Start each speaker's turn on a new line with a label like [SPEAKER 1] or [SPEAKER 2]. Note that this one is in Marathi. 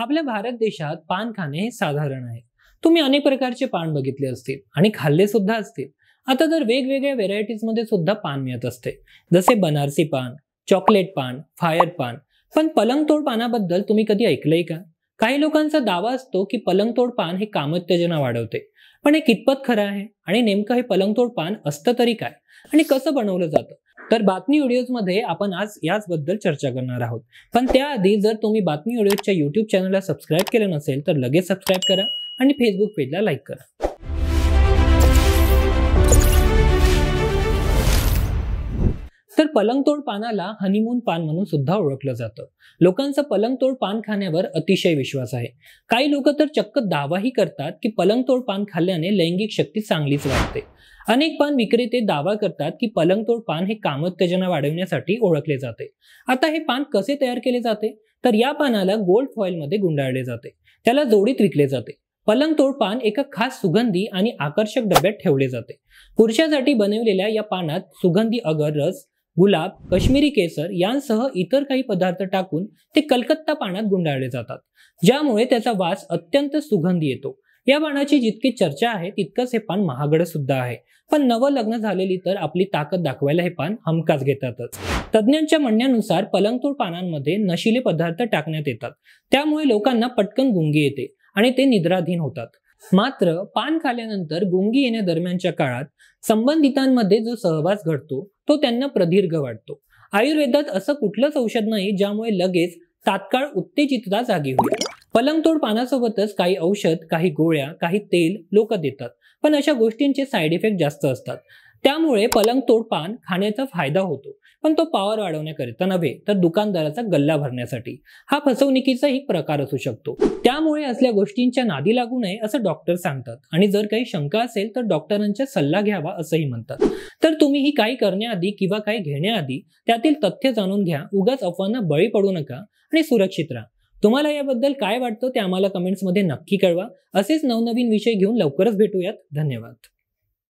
[SPEAKER 1] आपल्या भारत देशात पान खाणे हे साधारण आहे तुम्ही अनेक प्रकारचे पान बघितले असतील आणि खाल्ले सुद्धा असतील आता तर वेगवेगळ्या व्हेरायटीजमध्ये सुद्धा पान मिळत असते जसे बनारसी पान चॉकलेट पान फायर पान पण पलंगतोड पानाबद्दल तुम्ही कधी ऐकलंय का काही लोकांचा दावा असतो की तोड पान हे कामोत्तेजना वाढवते पण हे कितपत खरं आहे आणि नेमकं हे पलंगतोड पान असतं तरी काय आणि कसं बनवलं जातं तर बातमी मध्ये आपण आज याचबद्दल चर्चा करणार आहोत पण त्याआधी जर तुम्ही बातमी व्हिडिओजच्या यूट्यूब चॅनलला सबस्क्राईब केलं नसेल तर लगेच सबस्क्राईब करा आणि फेसबुक पेजला लाईक करा तर पलंगतोड पानाला हनीमून पान म्हणून सुद्धा ओळखलं जातं लोकांचा पलंगतोड पान खाण्यावर अतिशय विश्वास आहे काही लोक तर चक्क दावाही करतात की पलंगतोड पान खाल्ल्याने लैंगिक शक्ती चांगलीच वाढते अनेक पान विक्रेते दावा करतात की पलंगतोड पान हे कामोत्तेजना वाढवण्यासाठी ओळखले जाते आता हे पान कसे तयार केले जाते तर या पानाला गोल्ड फॉइल मध्ये गुंडाळले जाते त्याला जोडीत विकले जाते पलंगतोड पान एका खास सुगंधी आणि आकर्षक डब्यात ठेवले जाते पुरुषासाठी बनवलेल्या या पानात सुगंधी अगर रस गुलाब कश्मीरी केसर यांसह इतर काही पदार्थ टाकून ते कलकत्ता पाण्यात गुंडाळले जातात ज्यामुळे त्याचा वास अत्यंत सुगंधी येतो या पानाची जितकी चर्चा आहे तितकंच हे पान महागड सुद्धा आहे पण नवं लग्न झालेली तर आपली ताकद दाखवायला हे पान हमखास घेतातच तज्ज्ञांच्या म्हणण्यानुसार पलंगतूळ पानांमध्ये नशिले पदार्थ टाकण्यात येतात त्यामुळे लोकांना पटकन गुंगी येते आणि ते निद्राधीन होतात मात्र पान खाल्यानंतर गुंगी दरम्यानच्या काळात संबंधितांमध्ये जो सहवास घडतो तो त्यांना प्रदीर्घ वाटतो आयुर्वेदात असं कुठलंच औषध नाही ज्यामुळे लगेच तात्काळ उत्तेजितता जागी होईल पलंगतोड पानासोबतच काही औषध काही गोळ्या काही तेल लोक देतात पण अशा गोष्टींचे साईड इफेक्ट जास्त असतात त्यामुळे पलंग तोडपान खाण्याचा फायदा होतो पण तो पावर वाढवण्याकरिता नव्हे तर दुकानदाराचा गल्ला भरण्यासाठी हा फसवणुकीचा एक प्रकार असू शकतो त्यामुळे असल्या गोष्टींच्या नादी लागू नये असं डॉक्टर सांगतात आणि जर काही शंका असेल तर डॉक्टरांचा सल्ला घ्यावा असंही म्हणतात तर तुम्ही ही काही करण्याआधी किंवा काही घेण्याआधी त्यातील तथ्य जाणून घ्या उगाच अफवांना बळी पडू नका आणि सुरक्षित राहा तुम्हाला याबद्दल काय वाटतं ते आम्हाला कमेंट्समध्ये नक्की कळवा असेच नवनवीन विषय घेऊन लवकरच भेटूयात धन्यवाद